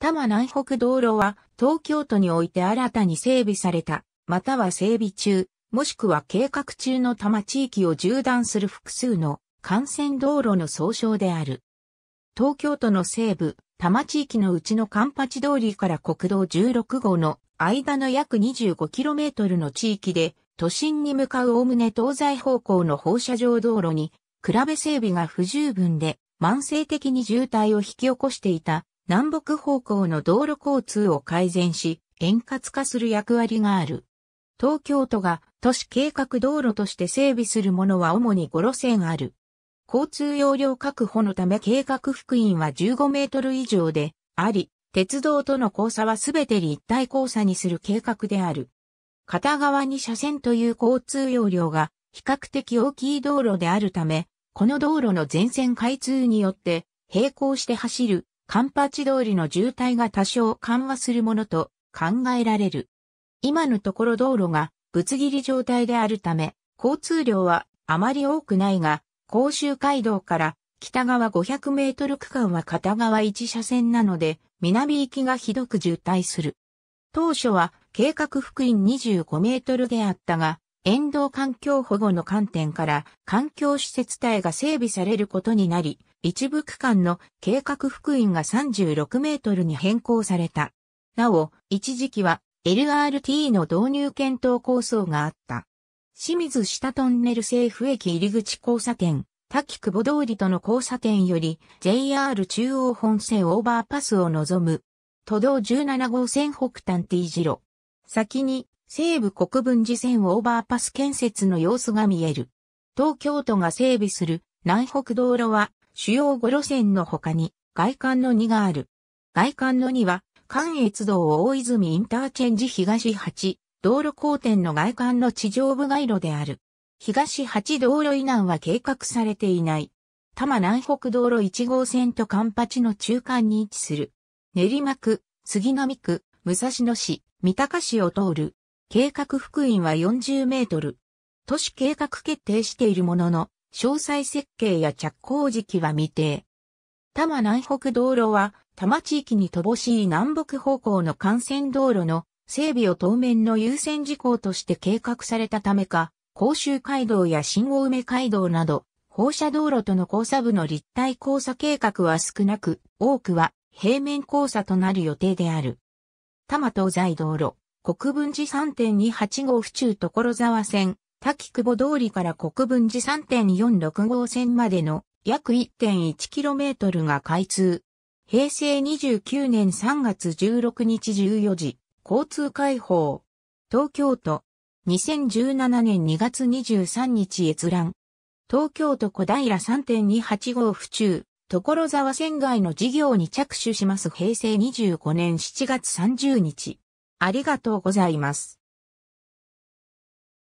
多摩南北道路は東京都において新たに整備された、または整備中、もしくは計画中の多摩地域を縦断する複数の幹線道路の総称である。東京都の西部、多摩地域のうちの環八通りから国道16号の間の約 25km の地域で、都心に向かうおおむね東西方向の放射状道路に、比べ整備が不十分で慢性的に渋滞を引き起こしていた南北方向の道路交通を改善し、円滑化する役割がある。東京都が都市計画道路として整備するものは主に5路線ある。交通容量確保のため計画幅員は15メートル以上であり、鉄道との交差はすべて立体交差にする計画である。片側に車線という交通容量が比較的大きい道路であるため、この道路の全線開通によって並行して走るカンパチ通りの渋滞が多少緩和するものと考えられる。今のところ道路がぶつ切り状態であるため、交通量はあまり多くないが、甲州街道から北側500メートル区間は片側1車線なので、南行きがひどく渋滞する。当初は計画福音25メートルであったが、沿道環境保護の観点から環境施設帯が整備されることになり、一部区間の計画福音が36メートルに変更された。なお、一時期は LRT の導入検討構想があった。清水下トンネル政府駅入口交差点、滝久保通りとの交差点より JR 中央本線オーバーパスを望む。都道17号線北端 T 字路。先に西部国分寺線オーバーパス建設の様子が見える。東京都が整備する南北道路は主要5路線の他に外環の2がある。外環の2は関越道大泉インターチェンジ東8道路交点の外環の地上部街路である。東8道路以南は計画されていない。多摩南北道路1号線と環八の中間に位置する。練馬区、杉並区、武蔵野市、三鷹市を通る計画福音は40メートル。都市計画決定しているものの、詳細設計や着工時期は未定。多摩南北道路は、多摩地域に乏しい南北方向の幹線道路の整備を当面の優先事項として計画されたためか、甲州街道や新大梅街道など、放射道路との交差部の立体交差計画は少なく、多くは平面交差となる予定である。多摩東西道路、国分寺3.28号府中所沢線、滝久保通りから国分寺3.46号線までの約 1.1km が開通。平成29年3月16日14時、交通開放。東京都、2017年2月23日閲覧。東京都小平3.28号府中、所沢線外の事業に着手します平成25年7月30日。ありがとうございます。